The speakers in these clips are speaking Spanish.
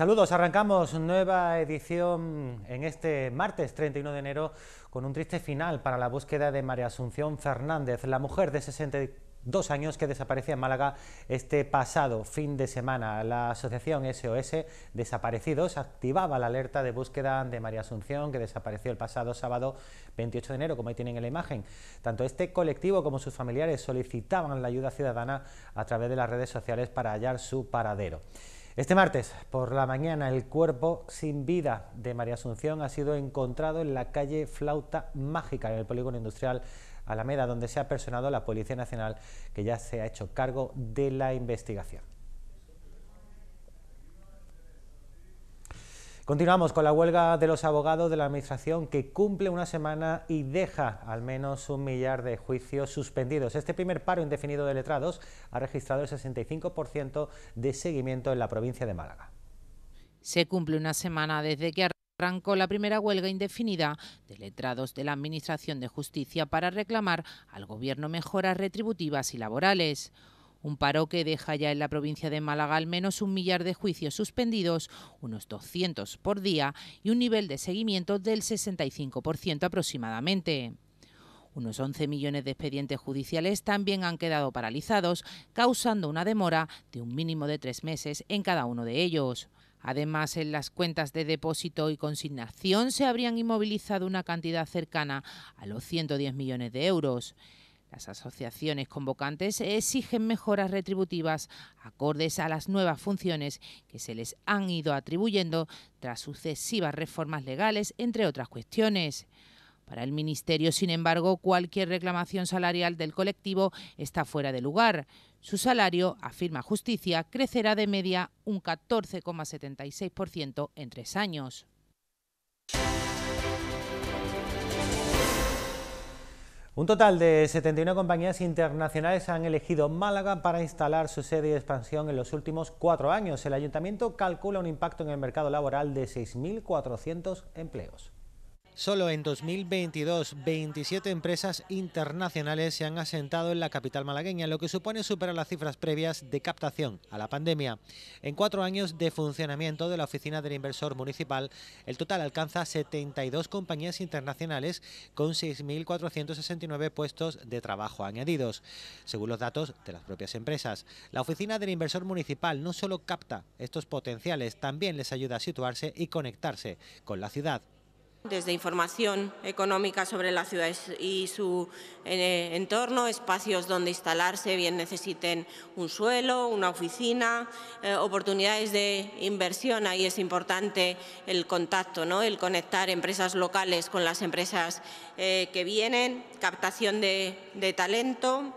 Saludos, arrancamos nueva edición en este martes 31 de enero con un triste final para la búsqueda de María Asunción Fernández, la mujer de 62 años que desaparecía en Málaga este pasado fin de semana. La asociación SOS Desaparecidos activaba la alerta de búsqueda de María Asunción, que desapareció el pasado sábado 28 de enero, como ahí tienen en la imagen. Tanto este colectivo como sus familiares solicitaban la ayuda ciudadana a través de las redes sociales para hallar su paradero. Este martes por la mañana el cuerpo sin vida de María Asunción ha sido encontrado en la calle Flauta Mágica, en el polígono industrial Alameda, donde se ha personado la Policía Nacional, que ya se ha hecho cargo de la investigación. Continuamos con la huelga de los abogados de la Administración que cumple una semana y deja al menos un millar de juicios suspendidos. Este primer paro indefinido de letrados ha registrado el 65% de seguimiento en la provincia de Málaga. Se cumple una semana desde que arrancó la primera huelga indefinida de letrados de la Administración de Justicia para reclamar al Gobierno mejoras retributivas y laborales. Un paro que deja ya en la provincia de Málaga al menos un millar de juicios suspendidos, unos 200 por día y un nivel de seguimiento del 65% aproximadamente. Unos 11 millones de expedientes judiciales también han quedado paralizados, causando una demora de un mínimo de tres meses en cada uno de ellos. Además, en las cuentas de depósito y consignación se habrían inmovilizado una cantidad cercana a los 110 millones de euros. Las asociaciones convocantes exigen mejoras retributivas acordes a las nuevas funciones que se les han ido atribuyendo tras sucesivas reformas legales, entre otras cuestiones. Para el Ministerio, sin embargo, cualquier reclamación salarial del colectivo está fuera de lugar. Su salario, afirma Justicia, crecerá de media un 14,76% en tres años. Un total de 71 compañías internacionales han elegido Málaga para instalar su sede de expansión en los últimos cuatro años. El ayuntamiento calcula un impacto en el mercado laboral de 6.400 empleos. Solo en 2022, 27 empresas internacionales se han asentado en la capital malagueña, lo que supone superar las cifras previas de captación a la pandemia. En cuatro años de funcionamiento de la Oficina del Inversor Municipal, el total alcanza 72 compañías internacionales con 6.469 puestos de trabajo añadidos, según los datos de las propias empresas. La Oficina del Inversor Municipal no solo capta estos potenciales, también les ayuda a situarse y conectarse con la ciudad. Desde información económica sobre la ciudad y su eh, entorno, espacios donde instalarse, bien necesiten un suelo, una oficina, eh, oportunidades de inversión, ahí es importante el contacto, ¿no? el conectar empresas locales con las empresas eh, que vienen, captación de talento,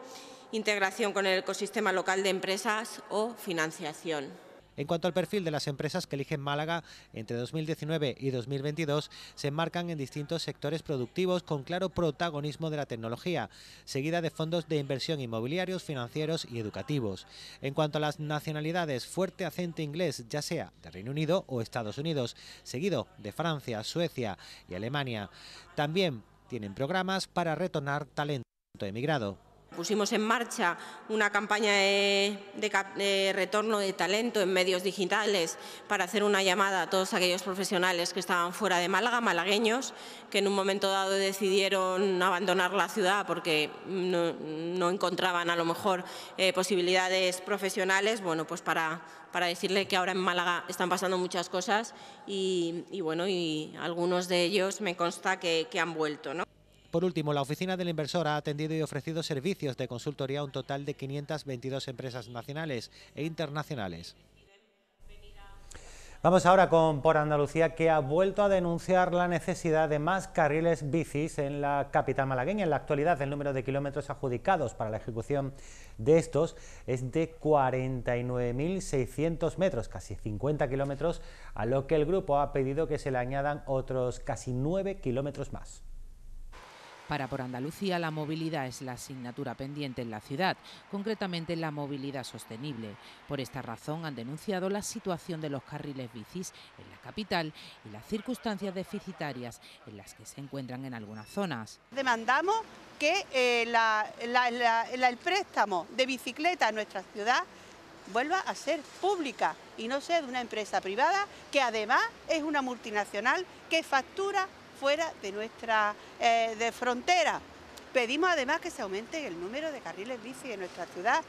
integración con el ecosistema local de empresas o financiación. En cuanto al perfil de las empresas que eligen Málaga entre 2019 y 2022, se enmarcan en distintos sectores productivos con claro protagonismo de la tecnología, seguida de fondos de inversión inmobiliarios, financieros y educativos. En cuanto a las nacionalidades, fuerte acento inglés, ya sea de Reino Unido o Estados Unidos, seguido de Francia, Suecia y Alemania. También tienen programas para retornar talento emigrado. Pusimos en marcha una campaña de, retorno de talento en medios digitales para hacer una llamada a todos aquellos profesionales que estaban fuera de Málaga, malagueños, que en un momento dado decidieron abandonar la ciudad porque no, encontraban a lo mejor eh, posibilidades profesionales, bueno, pues para, para decirle que ahora en Málaga están pasando muchas cosas y, bueno, y algunos de ellos me consta que, que han vuelto, ¿no? Por último, la oficina del inversor ha atendido y ofrecido servicios de consultoría a un total de 522 empresas nacionales e internacionales. Vamos ahora con Por Andalucía, que ha vuelto a denunciar la necesidad de más carriles bicis en la capital malagueña. En la actualidad, el número de kilómetros adjudicados para la ejecución de estos es de 49.600 metros, casi 50 kilómetros, a lo que el grupo ha pedido que se le añadan otros casi 9 kilómetros más. Para Por Andalucía, la movilidad es la asignatura pendiente en la ciudad, concretamente la movilidad sostenible. Por esta razón han denunciado la situación de los carriles bicis en la capital y las circunstancias deficitarias en las que se encuentran en algunas zonas. Demandamos que eh, el préstamo de bicicleta en nuestra ciudad vuelva a ser pública y no sea de una empresa privada que además es una multinacional que factura fuera de nuestra eh, de frontera. Pedimos además que se aumente el número de carriles bici en nuestra ciudad.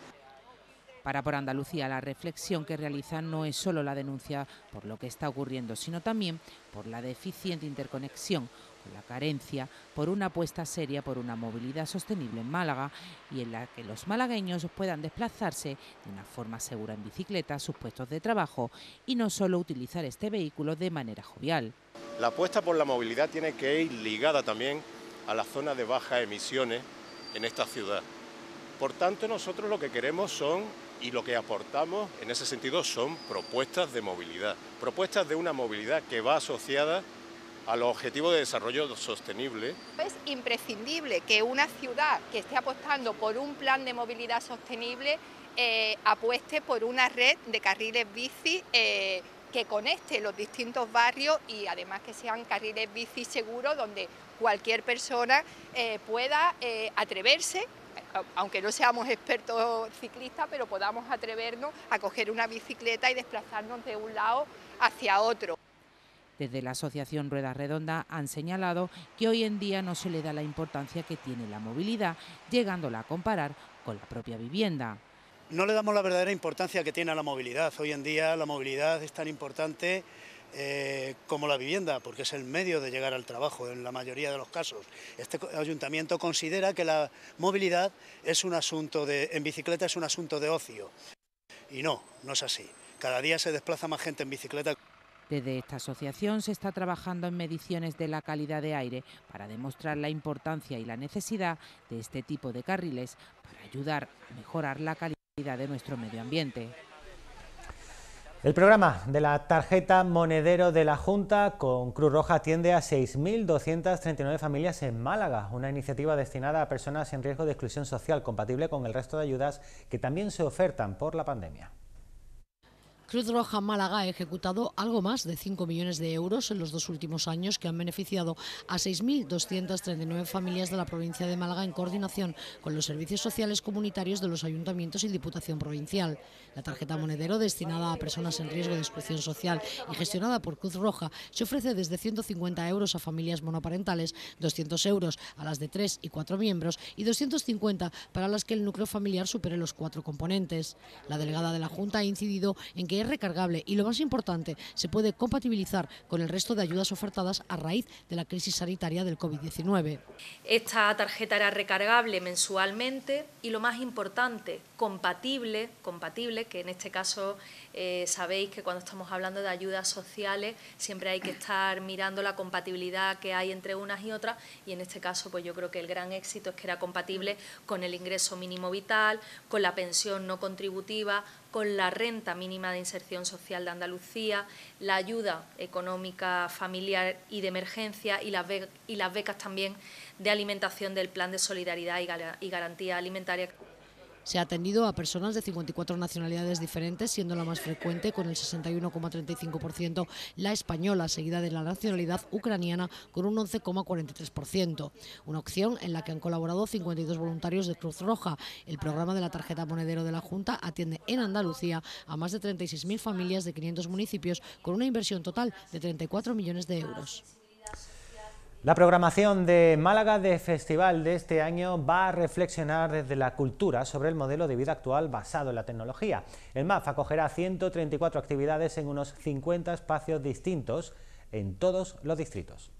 Para por Andalucía, la reflexión que realizan no es solo la denuncia por lo que está ocurriendo, sino también por la deficiente interconexión la carencia por una apuesta seria por una movilidad sostenible en Málaga y en la que los malagueños puedan desplazarse de una forma segura en bicicleta a sus puestos de trabajo y no solo utilizar este vehículo de manera jovial. La apuesta por la movilidad tiene que ir ligada también a la zona de bajas emisiones en esta ciudad. Por tanto, nosotros lo que queremos son y lo que aportamos en ese sentido son propuestas de movilidad, propuestas de una movilidad que va asociada al objetivo de desarrollo sostenible. Es imprescindible que una ciudad que esté apostando por un plan de movilidad sostenible eh, apueste por una red de carriles bici eh, que conecte los distintos barrios y además que sean carriles bici seguros donde cualquier persona eh, pueda atreverse aunque no seamos expertos ciclistas, pero podamos atrevernos a coger una bicicleta y desplazarnos de un lado hacia otro. Desde la Asociación Rueda Redonda han señalado que hoy en día no se le da la importancia que tiene la movilidad, llegándola a comparar con la propia vivienda. No le damos la verdadera importancia que tiene a la movilidad. Hoy en día la movilidad es tan importante eh, como la vivienda, porque es el medio de llegar al trabajo en la mayoría de los casos. Este ayuntamiento considera que la movilidad es un asunto de, en bicicleta es un asunto de ocio. Y no, no es así. Cada día se desplaza más gente en bicicleta. Desde esta asociación se está trabajando en mediciones de la calidad de aire para demostrar la importancia y la necesidad de este tipo de carriles para ayudar a mejorar la calidad de nuestro medio ambiente. El programa de la tarjeta monedero de la Junta con Cruz Roja atiende a 6.239 familias en Málaga, una iniciativa destinada a personas en riesgo de exclusión social compatible con el resto de ayudas que también se ofertan por la pandemia. Cruz Roja Málaga ha ejecutado algo más de 5 millones de euros en los dos últimos años que han beneficiado a 6.239 familias de la provincia de Málaga en coordinación con los servicios sociales comunitarios de los ayuntamientos y Diputación Provincial. La tarjeta monedero destinada a personas en riesgo de exclusión social y gestionada por Cruz Roja se ofrece desde 150 euros a familias monoparentales, 200 euros a las de 3 y 4 miembros y 250 para las que el núcleo familiar supere los cuatro componentes. La delegada de la Junta ha incidido en que recargable y lo más importante, se puede compatibilizar con el resto de ayudas ofertadas a raíz de la crisis sanitaria del COVID-19. Esta tarjeta era recargable mensualmente y lo más importante, compatible, compatible, que en este caso eh, sabéis que cuando estamos hablando de ayudas sociales siempre hay que estar mirando la compatibilidad que hay entre unas y otras y en este caso pues yo creo que el gran éxito es que era compatible con el ingreso mínimo vital, con la pensión no contributiva, con la renta mínima de inserción social de Andalucía, la ayuda económica familiar y de emergencia y las, y las becas también de alimentación del Plan de Solidaridad y Garantía Alimentaria. Se ha atendido a personas de 54 nacionalidades diferentes, siendo la más frecuente con el 61,35% la española, seguida de la nacionalidad ucraniana con un 11,43%. Una opción en la que han colaborado 52 voluntarios de Cruz Roja. El programa de la tarjeta monedero de la Junta atiende en Andalucía a más de 36.000 familias de 500 municipios con una inversión total de 34 millones de euros. La programación de Málaga de Festival de este año va a reflexionar desde la cultura sobre el modelo de vida actual basado en la tecnología. El MAF acogerá 134 actividades en unos 50 espacios distintos en todos los distritos.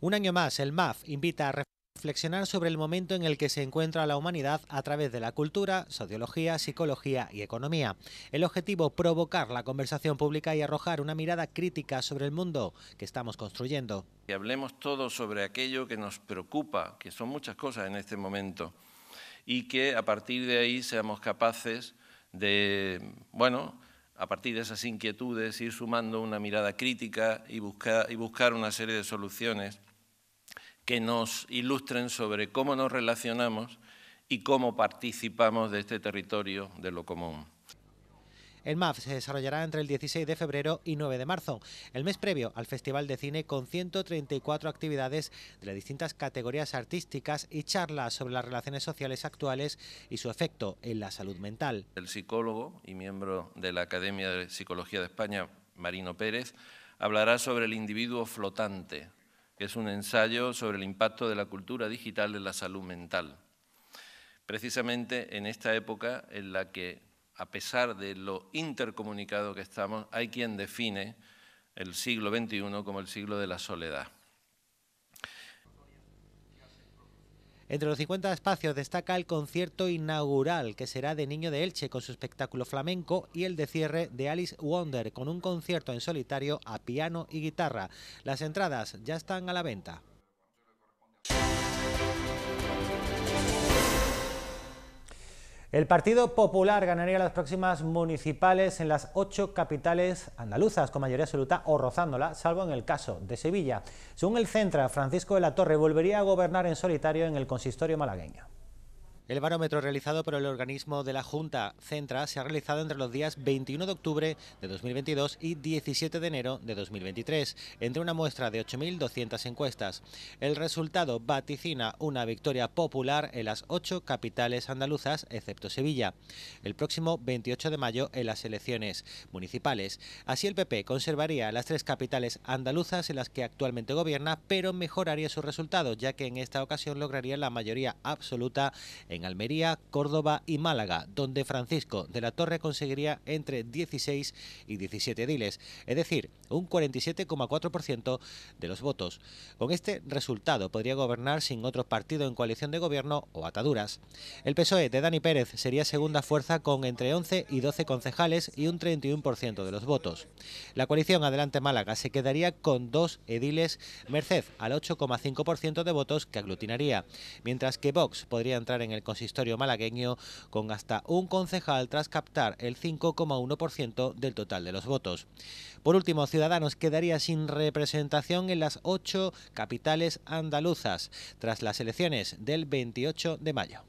Un año más, el MAF invita a reflexionar sobre el momento en el que se encuentra la humanidad a través de la cultura, sociología, psicología y economía. El objetivo, provocar la conversación pública y arrojar una mirada crítica sobre el mundo que estamos construyendo. Que hablemos todos sobre aquello que nos preocupa, que son muchas cosas en este momento, y que a partir de ahí seamos capaces de, bueno, a partir de esas inquietudes, ir sumando una mirada crítica y buscar, y buscar una serie de soluciones que nos ilustren sobre cómo nos relacionamos y cómo participamos de este territorio de lo común. El MAF se desarrollará entre el 16 de febrero y 9 de marzo, el mes previo al Festival de Cine con 134 actividades de las distintas categorías artísticas y charlas sobre las relaciones sociales actuales y su efecto en la salud mental. El psicólogo y miembro de la Academia de Psicología de España, Marino Pérez, hablará sobre el individuo flotante, que es un ensayo sobre el impacto de la cultura digital en la salud mental. Precisamente en esta época en la que, a pesar de lo intercomunicado que estamos, hay quien define el siglo XXI como el siglo de la soledad. Entre los 50 espacios destaca el concierto inaugural, que será de Niño de Elche con su espectáculo flamenco, y el de cierre de Alice Wonder con un concierto en solitario a piano y guitarra. Las entradas ya están a la venta. El Partido Popular ganaría las próximas municipales en las ocho capitales andaluzas, con mayoría absoluta o rozándola, salvo en el caso de Sevilla. Según el Centra, Francisco de la Torre volvería a gobernar en solitario en el consistorio malagueño. El barómetro realizado por el organismo de la Junta Centra se ha realizado entre los días 21 de octubre de 2022 y 17 de enero de 2023, entre una muestra de 8.200 encuestas. El resultado vaticina una victoria popular en las ocho capitales andaluzas, excepto Sevilla, el próximo 28 de mayo en las elecciones municipales. Así el PP conservaría las tres capitales andaluzas en las que actualmente gobierna, pero mejoraría sus resultados, ya que en esta ocasión lograría la mayoría absoluta en en Almería, Córdoba y Málaga, donde Francisco de la Torre conseguiría entre 16 y 17 ediles, es decir, un 47,4% de los votos. Con este resultado podría gobernar sin otro partido en coalición de gobierno o ataduras. El PSOE de Dani Pérez sería segunda fuerza con entre 11 y 12 concejales y un 31% de los votos. La coalición Adelante Málaga se quedaría con dos ediles, merced al 8,5% de votos que aglutinaría, mientras que Vox podría entrar en el historio malagueño con hasta un concejal tras captar el 5,1% del total de los votos. Por último, Ciudadanos quedaría sin representación en las ocho capitales andaluzas tras las elecciones del 28 de mayo.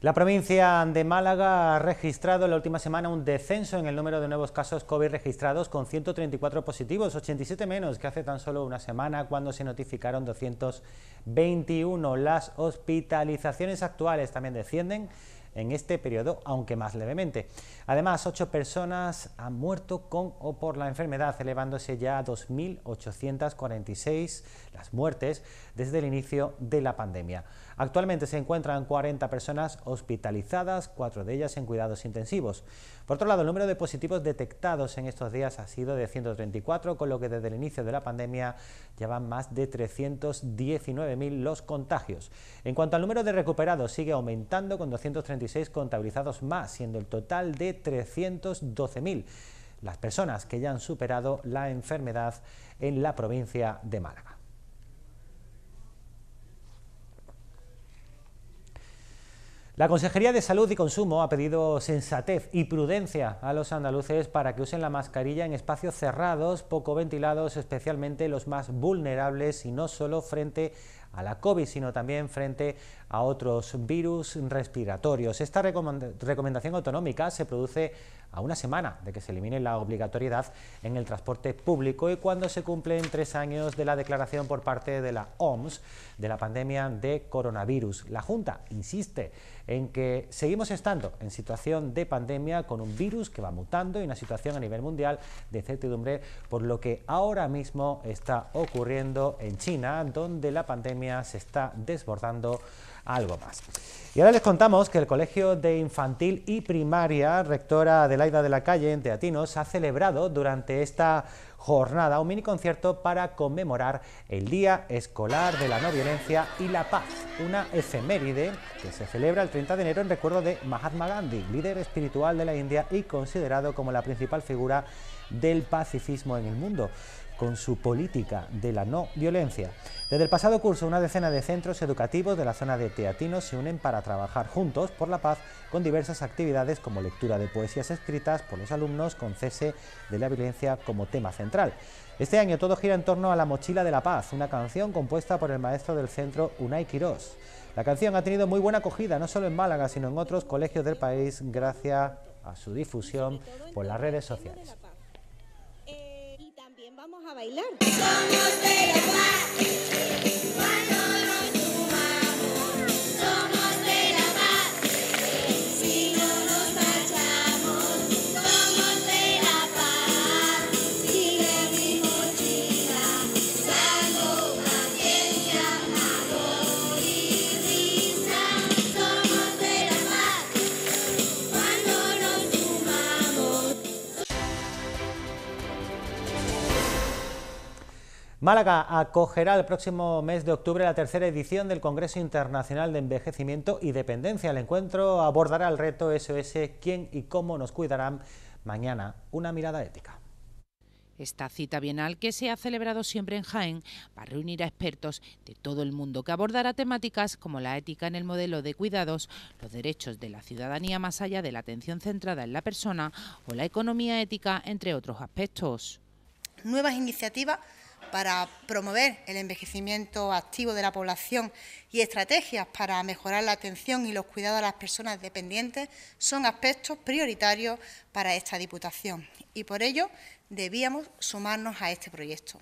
La provincia de Málaga ha registrado en la última semana un descenso en el número de nuevos casos COVID registrados con 134 positivos, 87 menos que hace tan solo una semana cuando se notificaron 221. Las hospitalizaciones actuales también descienden en este periodo, aunque más levemente. Además, ocho personas han muerto con o por la enfermedad, elevándose ya a 2.846 las muertes desde el inicio de la pandemia. Actualmente se encuentran 40 personas hospitalizadas, cuatro de ellas en cuidados intensivos. Por otro lado, el número de positivos detectados en estos días ha sido de 134, con lo que desde el inicio de la pandemia ya van más de 319.000 los contagios. En cuanto al número de recuperados, sigue aumentando con 236 contabilizados más, siendo el total de 312.000 las personas que ya han superado la enfermedad en la provincia de Málaga. La Consejería de Salud y Consumo ha pedido sensatez y prudencia a los andaluces para que usen la mascarilla en espacios cerrados, poco ventilados, especialmente los más vulnerables y no solo frente a la COVID, sino también frente a otros virus respiratorios. Esta recomendación autonómica se produce a una semana de que se elimine la obligatoriedad en el transporte público y cuando se cumplen tres años de la declaración por parte de la OMS de la pandemia de coronavirus. La Junta insiste en que seguimos estando en situación de pandemia con un virus que va mutando y una situación a nivel mundial de certidumbre por lo que ahora mismo está ocurriendo en China, donde la pandemia se está desbordando algo más. Y ahora les contamos que el Colegio de Infantil y Primaria, rectora Adelaida de la Calle, en Teatinos, ha celebrado durante esta jornada un mini concierto para conmemorar el Día Escolar de la No Violencia y la Paz, una efeméride que se celebra el 30 de enero en recuerdo de Mahatma Gandhi, líder espiritual de la India y considerado como la principal figura del pacifismo en el mundo con su política de la no violencia. Desde el pasado curso, una decena de centros educativos de la zona de Teatino se unen para trabajar juntos por la paz con diversas actividades como lectura de poesías escritas por los alumnos con cese de la violencia como tema central. Este año todo gira en torno a La Mochila de la Paz, una canción compuesta por el maestro del centro Unai Quirós. La canción ha tenido muy buena acogida, no solo en Málaga, sino en otros colegios del país, gracias a su difusión por las redes sociales. Vamos a bailar. Málaga acogerá el próximo mes de octubre la tercera edición del Congreso Internacional de Envejecimiento y Dependencia. El encuentro abordará el reto SOS, quién y cómo nos cuidarán. Mañana, una mirada ética. Esta cita bienal que se ha celebrado siempre en Jaén va a reunir a expertos de todo el mundo que abordará temáticas como la ética en el modelo de cuidados, los derechos de la ciudadanía más allá de la atención centrada en la persona o la economía ética, entre otros aspectos. Nuevas iniciativas para promover el envejecimiento activo de la población y estrategias para mejorar la atención y los cuidados a las personas dependientes son aspectos prioritarios para esta Diputación y por ello debíamos sumarnos a este proyecto.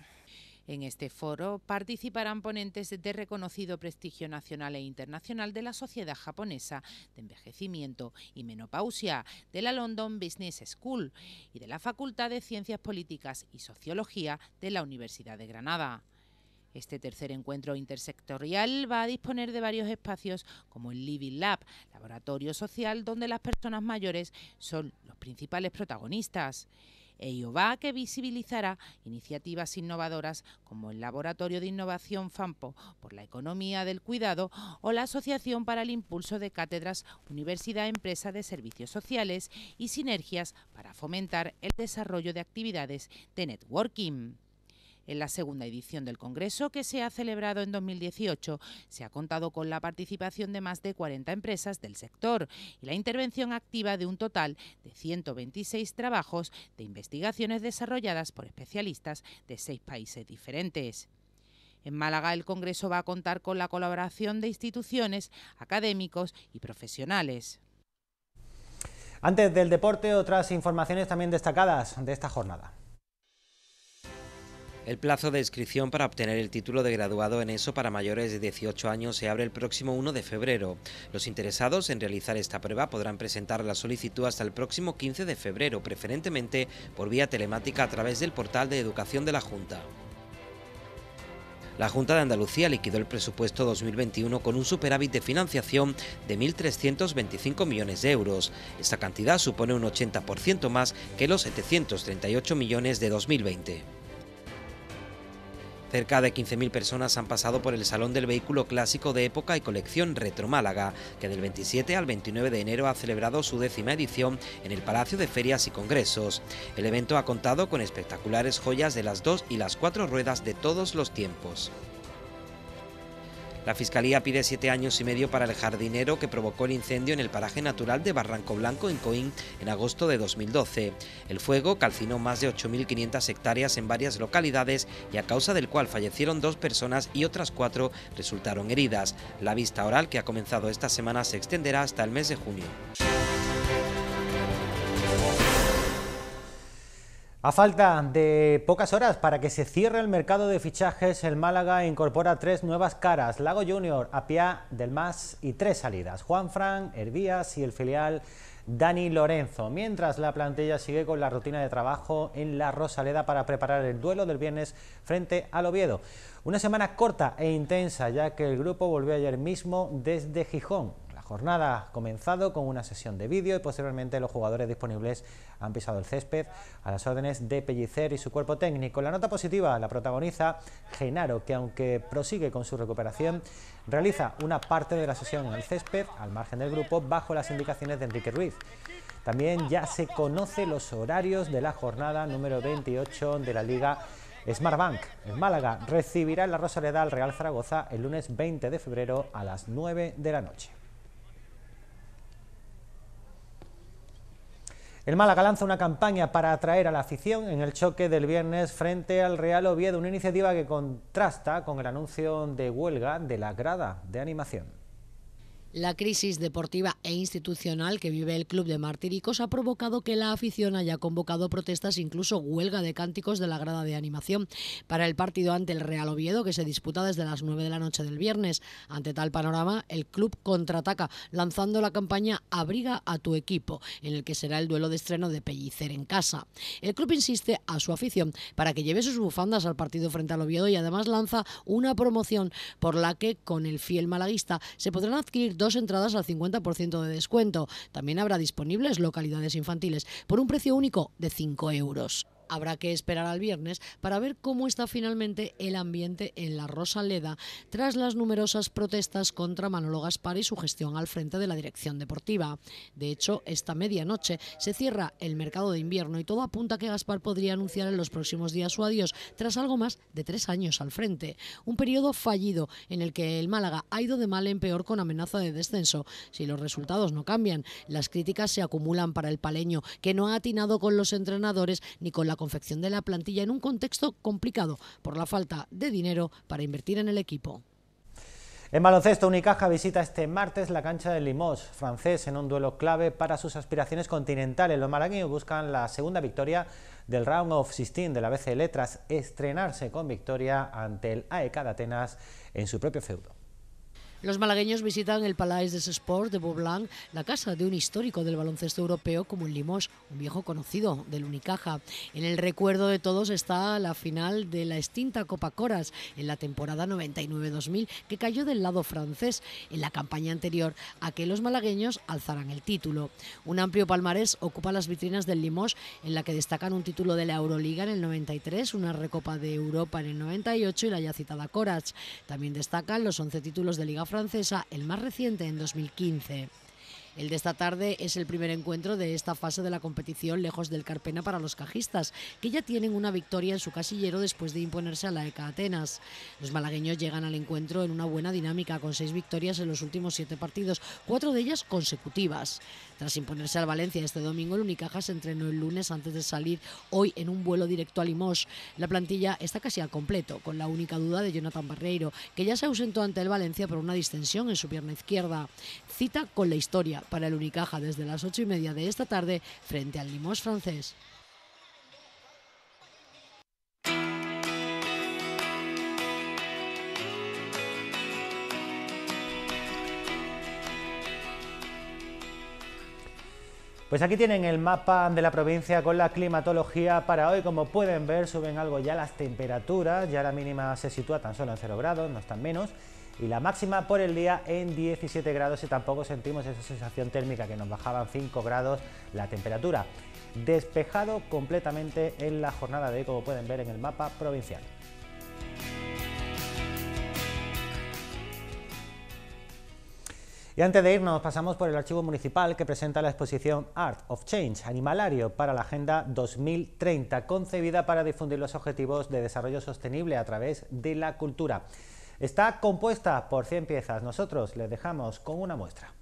En este foro participarán ponentes de reconocido prestigio nacional e internacional de la Sociedad Japonesa de Envejecimiento y Menopausia, de la London Business School y de la Facultad de Ciencias Políticas y Sociología de la Universidad de Granada. Este tercer encuentro intersectorial va a disponer de varios espacios como el Living Lab, laboratorio social donde las personas mayores son los principales protagonistas e que visibilizará iniciativas innovadoras como el Laboratorio de Innovación FAMPO por la Economía del Cuidado o la Asociación para el Impulso de Cátedras Universidad Empresa de Servicios Sociales y sinergias para fomentar el desarrollo de actividades de networking. En la segunda edición del Congreso, que se ha celebrado en 2018, se ha contado con la participación de más de 40 empresas del sector y la intervención activa de un total de 126 trabajos de investigaciones desarrolladas por especialistas de seis países diferentes. En Málaga el Congreso va a contar con la colaboración de instituciones, académicos y profesionales. Antes del deporte, otras informaciones también destacadas de esta jornada. El plazo de inscripción para obtener el título de graduado en ESO para mayores de 18 años se abre el próximo 1 de febrero. Los interesados en realizar esta prueba podrán presentar la solicitud hasta el próximo 15 de febrero, preferentemente por vía telemática a través del portal de educación de la Junta. La Junta de Andalucía liquidó el presupuesto 2021 con un superávit de financiación de 1.325 millones de euros. Esta cantidad supone un 80% más que los 738 millones de 2020. Cerca de 15.000 personas han pasado por el Salón del Vehículo Clásico de Época y Colección Retro Málaga, que del 27 al 29 de enero ha celebrado su décima edición en el Palacio de Ferias y Congresos. El evento ha contado con espectaculares joyas de las dos y las cuatro ruedas de todos los tiempos. La Fiscalía pide siete años y medio para el jardinero que provocó el incendio en el paraje natural de Barranco Blanco, en Coín, en agosto de 2012. El fuego calcinó más de 8.500 hectáreas en varias localidades y a causa del cual fallecieron dos personas y otras cuatro resultaron heridas. La vista oral que ha comenzado esta semana se extenderá hasta el mes de junio. A falta de pocas horas para que se cierre el mercado de fichajes, el Málaga incorpora tres nuevas caras, Lago Junior, Apia, Del Mas y tres salidas, Juan Fran, Hervías y el filial Dani Lorenzo, mientras la plantilla sigue con la rutina de trabajo en la Rosaleda para preparar el duelo del viernes frente al Oviedo. Una semana corta e intensa, ya que el grupo volvió ayer mismo desde Gijón jornada ha comenzado con una sesión de vídeo y posteriormente los jugadores disponibles han pisado el césped a las órdenes de Pellicer y su cuerpo técnico. La nota positiva la protagoniza Genaro, que aunque prosigue con su recuperación, realiza una parte de la sesión en el césped, al margen del grupo, bajo las indicaciones de Enrique Ruiz. También ya se conocen los horarios de la jornada número 28 de la Liga Smartbank. En Málaga recibirá en la Rosaleda al Real Zaragoza el lunes 20 de febrero a las 9 de la noche. El Málaga lanza una campaña para atraer a la afición en el choque del viernes frente al Real Oviedo, una iniciativa que contrasta con el anuncio de huelga de la grada de animación. La crisis deportiva e institucional que vive el club de Martiricos ha provocado que la afición haya convocado protestas, incluso huelga de cánticos de la grada de animación, para el partido ante el Real Oviedo que se disputa desde las 9 de la noche del viernes. Ante tal panorama, el club contraataca, lanzando la campaña Abriga a tu equipo, en el que será el duelo de estreno de Pellicer en casa. El club insiste a su afición para que lleve sus bufandas al partido frente al Oviedo y además lanza una promoción por la que, con el fiel malaguista, se podrán adquirir dos dos entradas al 50% de descuento. También habrá disponibles localidades infantiles por un precio único de 5 euros. Habrá que esperar al viernes para ver cómo está finalmente el ambiente en la Rosaleda tras las numerosas protestas contra Manolo Gaspar y su gestión al frente de la dirección deportiva. De hecho, esta medianoche se cierra el mercado de invierno y todo apunta que Gaspar podría anunciar en los próximos días su adiós tras algo más de tres años al frente. Un periodo fallido en el que el Málaga ha ido de mal en peor con amenaza de descenso. Si los resultados no cambian, las críticas se acumulan para el paleño, que no ha atinado con los entrenadores ni con la confección de la plantilla en un contexto complicado por la falta de dinero para invertir en el equipo. En baloncesto, Unicaja visita este martes la cancha del Limos francés, en un duelo clave para sus aspiraciones continentales. Los malagueños buscan la segunda victoria del Round of 16 de la BC Letras, estrenarse con victoria ante el AEK de Atenas en su propio feudo. Los malagueños visitan el Palais des Sports de Beaublanc, la casa de un histórico del baloncesto europeo como el Limos, un viejo conocido del Unicaja. En el recuerdo de todos está la final de la extinta Copa Coras en la temporada 99-2000 que cayó del lado francés en la campaña anterior a que los malagueños alzaran el título. Un amplio palmarés ocupa las vitrinas del Limos en la que destacan un título de la Euroliga en el 93, una recopa de Europa en el 98 y la ya citada Coras. También destacan los 11 títulos de Liga Francesa, el más reciente en 2015. El de esta tarde es el primer encuentro de esta fase de la competición lejos del Carpena para los cajistas, que ya tienen una victoria en su casillero después de imponerse a la ECA Atenas. Los malagueños llegan al encuentro en una buena dinámica, con seis victorias en los últimos siete partidos, cuatro de ellas consecutivas. Tras imponerse al Valencia este domingo, el Unicaja se entrenó el lunes antes de salir hoy en un vuelo directo a Limoges. La plantilla está casi al completo, con la única duda de Jonathan Barreiro, que ya se ausentó ante el Valencia por una distensión en su pierna izquierda. Cita con la historia para el Unicaja desde las ocho y media de esta tarde frente al Limoges francés. Pues aquí tienen el mapa de la provincia con la climatología para hoy. Como pueden ver, suben algo ya las temperaturas, ya la mínima se sitúa tan solo en 0 grados, no están menos, y la máxima por el día en 17 grados y tampoco sentimos esa sensación térmica que nos bajaban 5 grados la temperatura. Despejado completamente en la jornada de hoy, como pueden ver en el mapa provincial. Y antes de irnos, pasamos por el Archivo Municipal que presenta la exposición Art of Change, Animalario para la Agenda 2030, concebida para difundir los objetivos de desarrollo sostenible a través de la cultura. Está compuesta por 100 piezas. Nosotros les dejamos con una muestra.